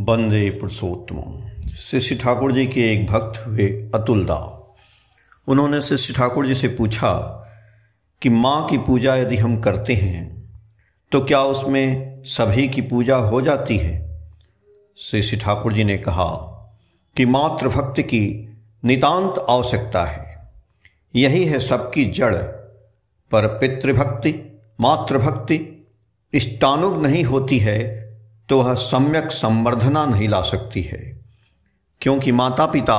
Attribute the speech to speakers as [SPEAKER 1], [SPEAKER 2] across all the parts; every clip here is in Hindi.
[SPEAKER 1] बंदे पुरुषोत्तम शिष्य ठाकुर जी के एक भक्त हुए अतुलदा उन्होंने शिष्य ठाकुर जी से पूछा कि माँ की पूजा यदि हम करते हैं तो क्या उसमें सभी की पूजा हो जाती है श्री श्री ठाकुर जी ने कहा कि मातृभक्ति की नितांत आवश्यकता है यही है सबकी जड़ पर पितृभक्ति मातृभक्ति इष्टानुग नहीं होती है तो वह सम्यक संवर्धना नहीं ला सकती है क्योंकि माता पिता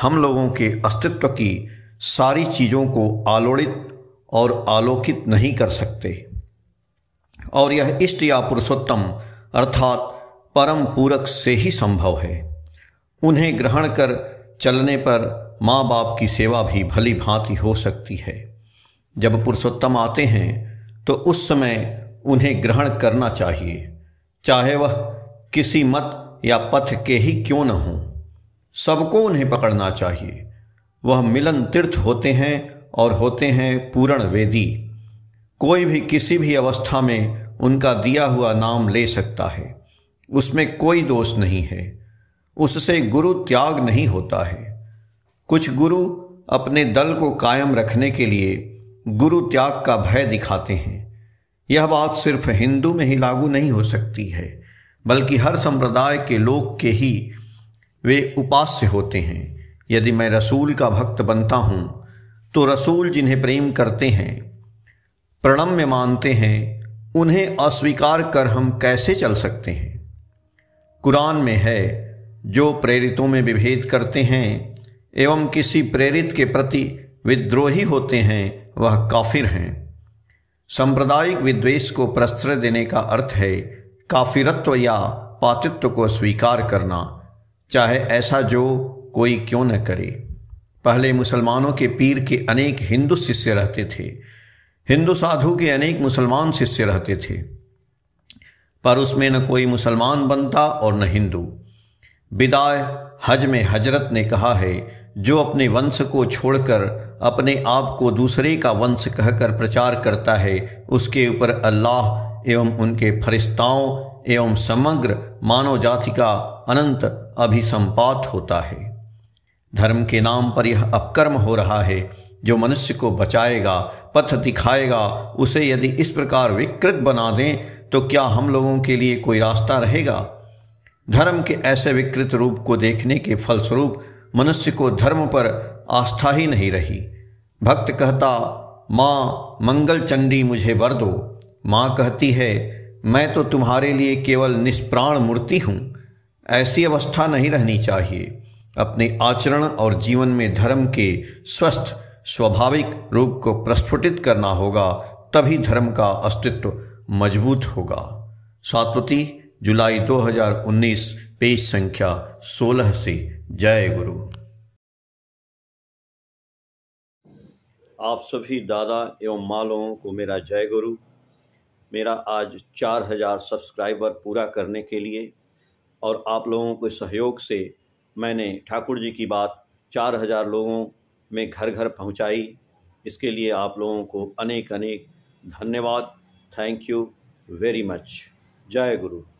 [SPEAKER 1] हम लोगों के अस्तित्व की सारी चीज़ों को आलोड़ित और आलोकित नहीं कर सकते और यह इष्ट या पुरुषोत्तम अर्थात परम पूरक से ही संभव है उन्हें ग्रहण कर चलने पर माँ बाप की सेवा भी भली भांति हो सकती है जब पुरुषोत्तम आते हैं तो उस समय उन्हें ग्रहण करना चाहिए चाहे वह किसी मत या पथ के ही क्यों न हो सबको उन्हें पकड़ना चाहिए वह मिलन तीर्थ होते हैं और होते हैं पूरण वेदी कोई भी किसी भी अवस्था में उनका दिया हुआ नाम ले सकता है उसमें कोई दोष नहीं है उससे गुरु त्याग नहीं होता है कुछ गुरु अपने दल को कायम रखने के लिए गुरु त्याग का भय दिखाते हैं यह बात सिर्फ हिंदू में ही लागू नहीं हो सकती है बल्कि हर संप्रदाय के लोग के ही वे उपास्य होते हैं यदि मैं रसूल का भक्त बनता हूँ तो रसूल जिन्हें प्रेम करते हैं प्रणम्य मानते हैं उन्हें अस्वीकार कर हम कैसे चल सकते हैं कुरान में है जो प्रेरितों में विभेद करते हैं एवं किसी प्रेरित के प्रति विद्रोही होते हैं वह काफिर हैं सांप्रदायिक विद्वेष को प्रश्रय देने का अर्थ है काफिरत्व या पातित्व को स्वीकार करना चाहे ऐसा जो कोई क्यों न करे पहले मुसलमानों के पीर के अनेक हिंदू शिष्य रहते थे हिंदू साधु के अनेक मुसलमान शिष्य रहते थे पर उसमें न कोई मुसलमान बनता और न हिंदू बिदाय हज में हजरत ने कहा है जो अपने वंश को छोड़कर अपने आप को दूसरे का वंश कहकर प्रचार करता है उसके ऊपर अल्लाह एवं उनके फरिश्ताओं एवं समग्र मानव जाति का अनंत अभिसंपात होता है धर्म के नाम पर यह अपकर्म हो रहा है जो मनुष्य को बचाएगा पथ दिखाएगा उसे यदि इस प्रकार विकृत बना दें तो क्या हम लोगों के लिए कोई रास्ता रहेगा धर्म के ऐसे विकृत रूप को देखने के फलस्वरूप मनुष्य को धर्म पर आस्था ही नहीं रही भक्त कहता माँ मंगल चंडी मुझे वर दो माँ कहती है मैं तो तुम्हारे लिए केवल निष्प्राण मूर्ति हूँ ऐसी अवस्था नहीं रहनी चाहिए अपने आचरण और जीवन में धर्म के स्वस्थ स्वाभाविक रूप को प्रस्फुटित करना होगा तभी धर्म का अस्तित्व मजबूत होगा सातवती जुलाई 2019 पेज संख्या 16 से जय गुरु आप सभी दादा एवं माँ लोगों को मेरा जय गुरु मेरा आज 4000 सब्सक्राइबर पूरा करने के लिए और आप लोगों के सहयोग से मैंने ठाकुर जी की बात 4000 लोगों में घर घर पहुंचाई इसके लिए आप लोगों को अनेक अनेक धन्यवाद Thank you very much. Jai Guru.